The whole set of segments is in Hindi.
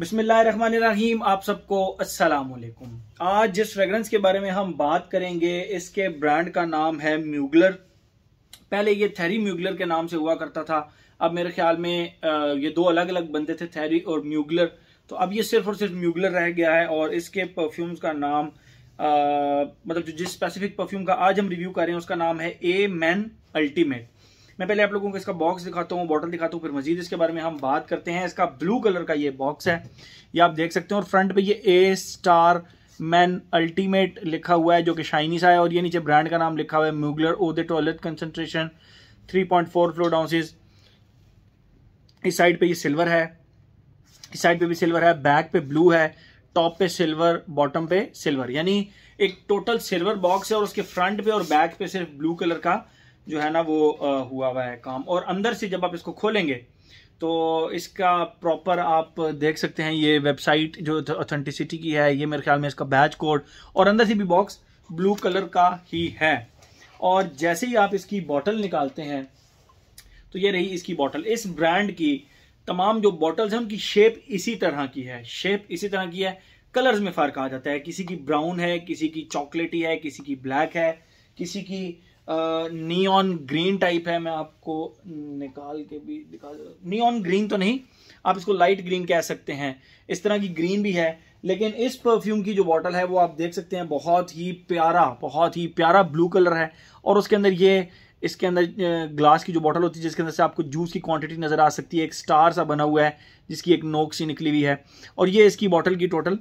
बिस्मिल्लाहिर्रहमानिर्रहीम आप सबको अस्सलाम वालेकुम आज जिस फ्रेगरेंस के बारे में हम बात करेंगे इसके ब्रांड का नाम है म्यूगलर पहले ये थैरी म्यूगलर के नाम से हुआ करता था अब मेरे ख्याल में ये दो अलग अलग बनते थे थैरी और म्यूगलर तो अब ये सिर्फ और सिर्फ म्यूगलर रह गया है और इसके परफ्यूम्स का नाम आ, मतलब जो जिस स्पेसिफिक परफ्यूम का आज हम रिव्यू कर रहे हैं उसका नाम है ए मैन अल्टीमेट मैं पहले आप लोगों को इसका बॉक्स दिखाता हूँ बॉटल दिखाता हूँ फिर मजीद इसके बारे में हम बात करते हैं इसका ब्लू कलर का ये बॉक्स है ये आप देख सकते हैं और फ्रंट पे ये ए स्टार मैन अल्टीमेट लिखा हुआ है जो कि शाइनी सा है और ये नीचे ब्रांड का नाम लिखा हुआ है Mugler eau de toilette concentration three point four fluid ounces इस साइड पे ये सिल्वर है इस साइड पे भी सिल्वर है बैक पे ब्लू है टॉप पे सिल्वर बॉटम पे सिल्वर यानी एक टोटल सिल्वर बॉक्स है और उसके फ्रंट पे और बैक पे सिर्फ ब्लू कलर का जो है ना वो हुआ हुआ है काम और अंदर से जब आप इसको खोलेंगे तो इसका प्रॉपर आप देख सकते हैं ये वेबसाइट जो ऑथेंटिसिटी की है ये मेरे ख्याल में इसका बैच कोड और अंदर से भी बॉक्स ब्लू कलर का ही है और जैसे ही आप इसकी बॉटल निकालते हैं तो ये रही इसकी बॉटल इस ब्रांड की तमाम जो बॉटल्स हैं उनकी शेप इसी तरह की है शेप इसी तरह की है कलर्स में फ़र्क आ जाता है किसी की ब्राउन है किसी की चॉकलेटी है किसी की ब्लैक है किसी की नियॉन ग्रीन टाइप है मैं आपको निकाल के भी दिखा नियॉन ग्रीन तो नहीं आप इसको लाइट ग्रीन कह सकते हैं इस तरह की ग्रीन भी है लेकिन इस परफ्यूम की जो बॉटल है वो आप देख सकते हैं बहुत ही प्यारा बहुत ही प्यारा ब्लू कलर है और उसके अंदर ये इसके अंदर ग्लास की जो बॉटल होती है जिसके अंदर से आपको जूस की क्वांटिटी नज़र आ सकती है एक स्टार सा बना हुआ है जिसकी एक नोक सी निकली हुई है और ये इसकी बॉटल की टोटल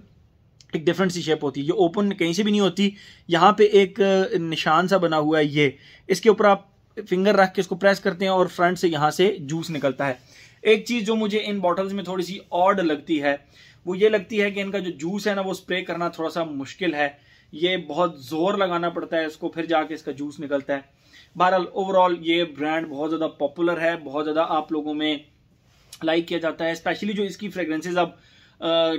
एक डिफरेंट सी शेप होती है ये ओपन कहीं से भी नहीं होती यहाँ पे एक निशान सा बना हुआ है ये इसके ऊपर आप फिंगर रख के इसको प्रेस करते हैं और फ्रंट से यहाँ से जूस निकलता है एक चीज़ जो मुझे इन बॉटल्स में थोड़ी सी ऑड लगती है वो ये लगती है कि इनका जो जूस है ना वो स्प्रे करना थोड़ा सा मुश्किल है ये बहुत जोर लगाना पड़ता है इसको फिर जाके इसका जूस निकलता है बहरहाल ओवरऑल ये ब्रांड बहुत ज़्यादा पॉपुलर है बहुत ज़्यादा आप लोगों में लाइक किया जाता है स्पेशली जो इसकी फ्रेग्रेंसेज अब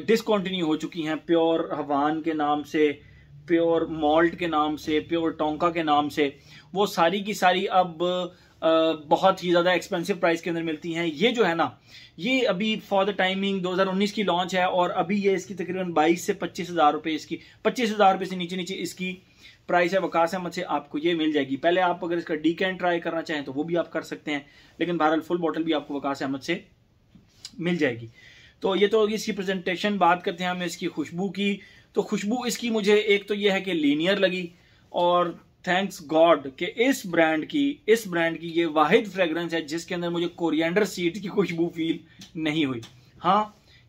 डिसकॉन्टिन्यू हो चुकी हैं प्योर हवान के नाम से प्योर मॉल्ट के नाम से प्योर टोंका के नाम से वो सारी की सारी अब बहुत ही ज़्यादा एक्सपेंसिव प्राइस के अंदर मिलती हैं ये जो है ना ये अभी फॉर द टाइमिंग 2019 की लॉन्च है और अभी ये इसकी तकरीबन 22 से पच्चीस हज़ार रुपये इसकी पच्चीस हज़ार रुपये से नीचे नीचे इसकी प्राइस है वकास अहमद से आपको ये मिल जाएगी पहले आप अगर इसका डी कैन ट्राई करना चाहें तो वो भी आप कर सकते हैं लेकिन बहरहाल फुल बॉटल भी आपको वकास अहमद से मिल जाएगी तो ये तो होगी इसकी प्रेजेंटेशन बात करते हैं हम इसकी खुशबू की तो खुशबू इसकी मुझे एक तो ये है कि लीनियर लगी और थैंक्स गॉड कि इस ब्रांड की इस ब्रांड की ये वाहिद फ्रेगरेंस है जिसके अंदर मुझे कोरिएंडर सीड की खुशबू फील नहीं हुई हाँ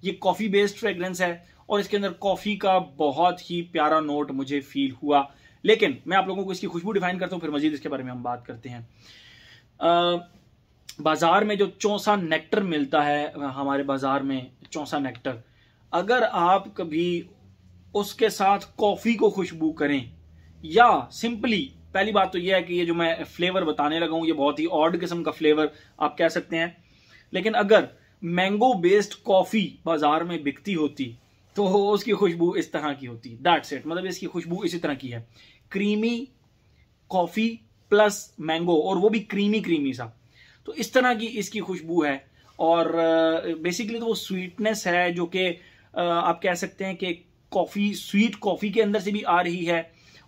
ये कॉफ़ी बेस्ड फ्रेगरेंस है और इसके अंदर कॉफ़ी का बहुत ही प्यारा नोट मुझे फील हुआ लेकिन मैं आप लोगों को इसकी खुशबू डिफाइन करता हूँ फिर मजीद इसके बारे में हम बात करते हैं आ, बाज़ार में जो चौसा नेक्टर मिलता है हमारे बाज़ार में चौसा नेक्टर अगर आप कभी उसके साथ कॉफ़ी को खुशबू करें या सिंपली पहली बात तो यह है कि ये जो मैं फ्लेवर बताने लगा हूं ये बहुत ही ऑर्ड किस्म का फ्लेवर आप कह सकते हैं लेकिन अगर मैंगो बेस्ड कॉफ़ी बाज़ार में बिकती होती तो उसकी खुशबू इस तरह की होती दैट सेट मतलब इसकी खुशबू इसी तरह की है क्रीमी कॉफ़ी प्लस मैंगो और वो भी क्रीमी क्रीमी सा तो इस तरह की इसकी खुशबू है और बेसिकली तो वो स्वीटनेस है जो कि आप कह सकते हैं कि कॉफ़ी स्वीट कॉफ़ी के अंदर से भी आ रही है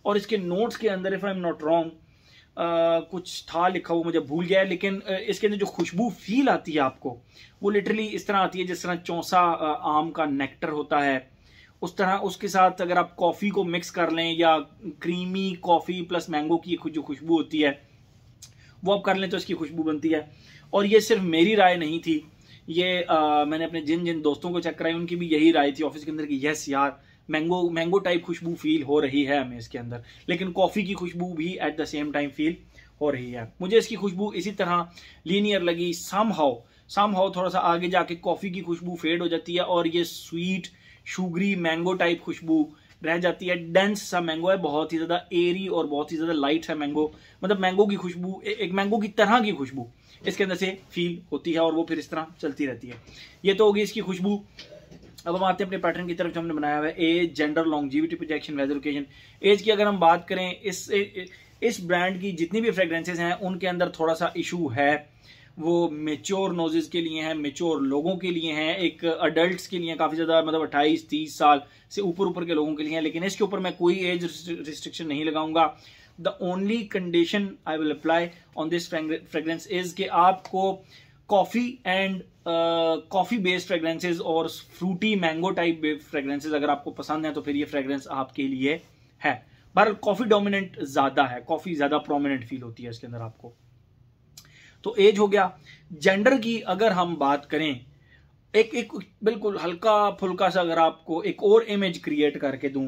और इसके नोट्स के अंदर if I am not wrong कुछ था लिखा हुआ मुझे भूल गया है लेकिन इसके अंदर जो खुशबू फील आती है आपको वो लिटरली इस तरह आती है जिस तरह चौंसा आम का नेक्टर होता है उस तरह उसके साथ अगर आप कॉफ़ी को मिक्स कर लें या क्रीमी कॉफ़ी प्लस मैंगो की जो खुशबू होती है वो आप कर लें तो इसकी खुशबू बनती है और ये सिर्फ मेरी राय नहीं थी ये आ, मैंने अपने जिन जिन दोस्तों को चेक कराई उनकी भी यही राय थी ऑफिस के अंदर की यस यार मैंगो मैंगो टाइप खुशबू फील हो रही है हमें इसके अंदर लेकिन कॉफ़ी की खुशबू भी at the same time feel हो रही है मुझे इसकी खुशबू इसी तरह लीनियर लगी सम हाउ सम हाउ थोड़ा सा आगे जाके कॉफ़ी की खुशबू फेड हो जाती है और ये स्वीट शुगरी मैंगो टाइप खुशबू रह जाती है डेंस सा मैंगो है बहुत ही ज़्यादा एरी और बहुत ही ज़्यादा लाइट है मैंगो मतलब मैंगो की खुशबू एक मैंगो की तरह की खुशबू इसके अंदर से फील होती है और वो फिर इस तरह चलती रहती है ये तो होगी इसकी खुशबू अब हम आते हैं अपने पैटर्न की तरफ जो हमने बनाया हुआ है age gender longevity projection weather occasion age की अगर हम बात करें इस इस ब्रांड की जितनी भी फ्रेग्रेंसेज हैं उनके अंदर थोड़ा सा इशू है वो मेच्योर नोजेज के लिए हैं मेच्योर लोगों के लिए हैं एक अडल्ट के लिए काफ़ी ज़्यादा मतलब अट्ठाईस तीस साल से ऊपर ऊपर के लोगों के लिए हैं लेकिन इसके ऊपर मैं कोई एज रिस्ट्रिक्शन नहीं लगाऊंगा the only condition I will apply on this fragrance is कि आपको coffee and coffee based fragrances और फ्रूटी मैंगो टाइप फ्रेग्रेंसेज अगर आपको पसंद है तो फिर ये फ्रेगरेंस आपके लिए है बहर कॉफ़ी डोमिनेंट ज़्यादा है कॉफ़ी ज़्यादा प्रोमिनेंट फील होती है इसके अंदर आपको तो एज हो गया जेंडर की अगर हम बात करें एक एक बिल्कुल हल्का फुल्का सा अगर आपको एक और इमेज क्रिएट करके दूं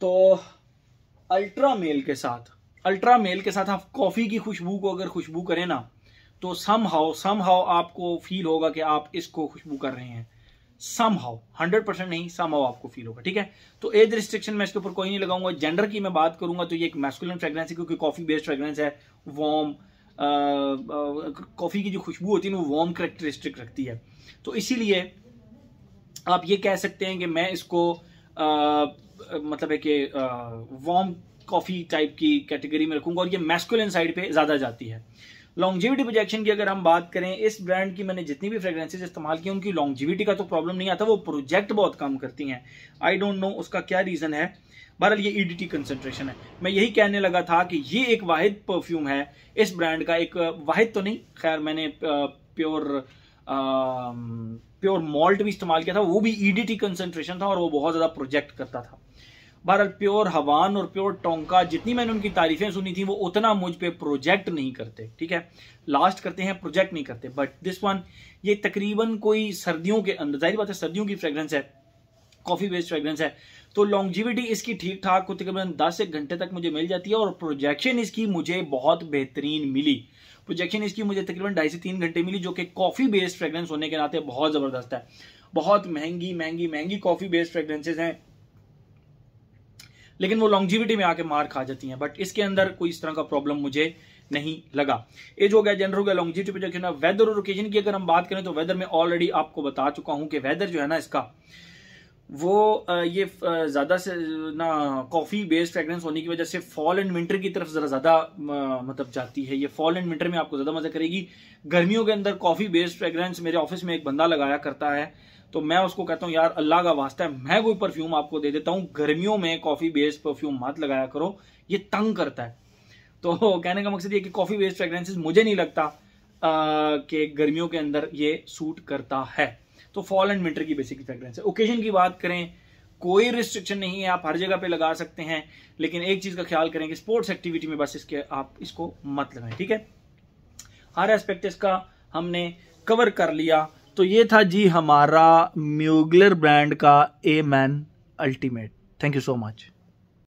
तो अल्ट्रा मेल के साथ अल्ट्रा मेल के साथ आप कॉफ़ी की खुशबू को अगर खुशबू करें ना तो सम हाउ सम हाउ आपको फील होगा कि आप इसको खुशबू कर रहे हैं सम हाउ हंड्रेड परसेंट नहीं सम हाउ आपको फील होगा ठीक है तो एज रिस्ट्रिक्शन मैं इसके ऊपर कोई नहीं लगाऊंगा जेंडर की मैं बात करूंगा तो ये एक मैस्कुलन फ्रेग्रेंस है क्योंकि कॉफी बेस्ड फ्रेग्रेंस है वॉर्म कॉफ़ी की जो खुशबू होती है ना वो वार्म करेक्टरिस्टिक रखती है तो इसीलिए आप ये कह सकते हैं कि मैं इसको आ, मतलब है कि वार्म कॉफ़ी टाइप की कैटेगरी में रखूंगा और ये मैस्कुलिन साइड पे ज़्यादा जाती है लॉन्जिविटी प्रोजेक्शन की अगर हम बात करें इस ब्रांड की मैंने जितनी भी फ्रेग्रेंसेज इस्तेमाल की उनकी लॉन्जिविटी का तो प्रॉब्लम नहीं आता वो प्रोजेक्ट बहुत कम करती हैं आई डोंट नो उसका क्या रीज़न है बहरहाल ये ईडीटी e कंसेंट्रेशन है मैं यही कहने लगा था कि ये एक वाहिद परफ्यूम है इस ब्रांड का एक वाहिद तो नहीं खैर मैंने प्योर प्योर मॉल्ट भी इस्तेमाल किया था वो भी ईडीटी e कंसेंट्रेशन था और वो बहुत ज़्यादा प्रोजेक्ट करता था बहरहाल प्योर हवान और प्योर टोंका जितनी मैंने उनकी तारीफें सुनी थी वो उतना मुझ पर प्रोजेक्ट नहीं करते ठीक है लास्ट करते हैं प्रोजेक्ट नहीं करते बट दिस वन ये तकरीबन कोई सर्दियों के अंदर जाहिर बात है सर्दियों की फ्रेगरेंस है कॉफ़ी बेस्ड फ्रेगरेंस है तो लॉन्गजिविटी इसकी ठीक ठाक तकरीबन दस एक घंटे तक मुझे मिल जाती है और प्रोजेक्शन इसकी मुझे बहुत बेहतरीन मिली प्रोजेक्शन इसकी मुझे तकरीबन ढाई से तीन घंटे मिली जो कि कॉफ़ी बेस्ड फ्रेगरेंस होने के नाते बहुत ज़बरदस्त है बहुत महंगी महंगी महंगी कॉफ़ी बेस्ड फ्रेगरेंसेज हैं लेकिन वो लॉन्जिविटी में आके मार खा जाती हैं बट इसके अंदर कोई इस तरह का प्रॉब्लम मुझे नहीं लगा एज हो गया जनरल हो गया लॉन्जिविटी प्रोजेक्शन वेदर और ओकेजन की अगर हम बात करें तो वेदर में ऑलरेडी आपको बता चुका हूं कि वेदर जो है ना इसका वो ये ज़्यादा से ना कॉफ़ी बेस्ड फ्रेगरेंस होने की वजह से फॉल एंड विंटर की तरफ ज़रा ज़्यादा मतलब जाती है ये फॉल एंड विंटर में आपको ज़्यादा मज़ा करेगी गर्मियों के अंदर कॉफ़ी बेस्ड फ्रेगरेंस मेरे ऑफिस में एक बंदा लगाया करता है तो मैं उसको कहता हूँ यार अल्लाह का वास्ता है मैं कोई परफ्यूम आपको दे देता हूँ गर्मियों में कॉफ़ी बेस्ड परफ्यूम मत लगाया करो ये तंग करता है तो कहने का मकसद ये कि कॉफ़ी बेस्ड फ्रेग्रेंसेस मुझे नहीं लगता कि गर्मियों के अंदर ये सूट करता है तो फॉल एंड विंटर की बेसिक फ्रेग्रेंस है ओकेजन की बात करें कोई रिस्ट्रिक्शन नहीं है आप हर जगह पे लगा सकते हैं लेकिन एक चीज़ का ख्याल करें कि स्पोर्ट्स एक्टिविटी में बस इसके आप इसको मत लगाएं ठीक है हर एस्पेक्ट इसका हमने कवर कर लिया तो ये था जी हमारा म्यूगलर ब्रांड का A men ultimate thank you so much